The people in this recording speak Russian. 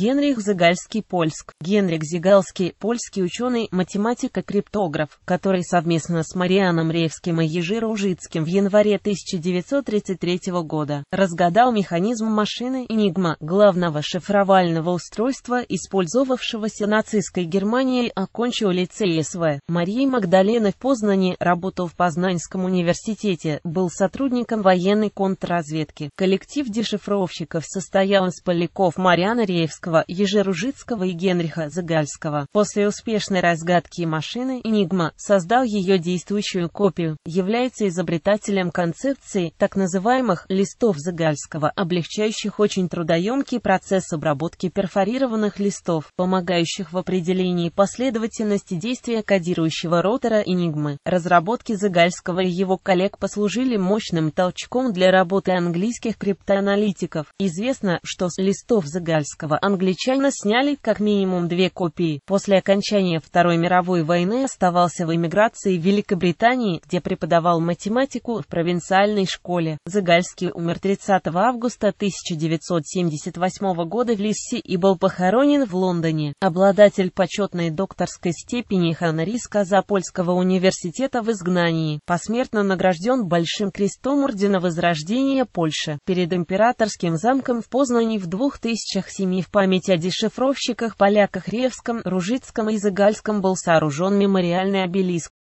Генрих Зигальский Польск. Генрих Зигальский – польский ученый, математик и криптограф, который совместно с Марианом Ревским и Ежи Ружицким в январе 1933 года разгадал механизм машины «Энигма» главного шифровального устройства, использовавшегося нацистской Германией, окончил лицей СВ. Марии Магдалины в Познане, работал в Познанском университете, был сотрудником военной контрразведки. Коллектив дешифровщиков состоял из поляков Мариана Ревского, Янковского, Ежеружицкого и Генриха Загальского. После успешной разгадки машины «Энигма» создал ее действующую копию, является изобретателем концепции так называемых «листов Загальского», облегчающих очень трудоемкий процесс обработки перфорированных листов, помогающих в определении последовательности действия кодирующего ротора «Энигмы». Разработки Загальского и его коллег послужили мощным толчком для работы английских криптоаналитиков. Известно, что с листов Загальского англичане сняли как минимум две копии. После окончания Второй мировой войны оставался в эмиграции в Великобритании, где преподавал математику в провинциальной школе. Загальский умер 30 августа 1978 года в Лиссе и был похоронен в Лондоне. Обладатель почетной докторской степени хонориска Запольского университета в изгнании, посмертно награжден Большим крестом Ордена Возрождения Польши перед императорским замком в Познане в двух тысячах семи в память о дешифровщиках, поляках Ревском, Ружицком и Загальском был сооружен мемориальный обелиск,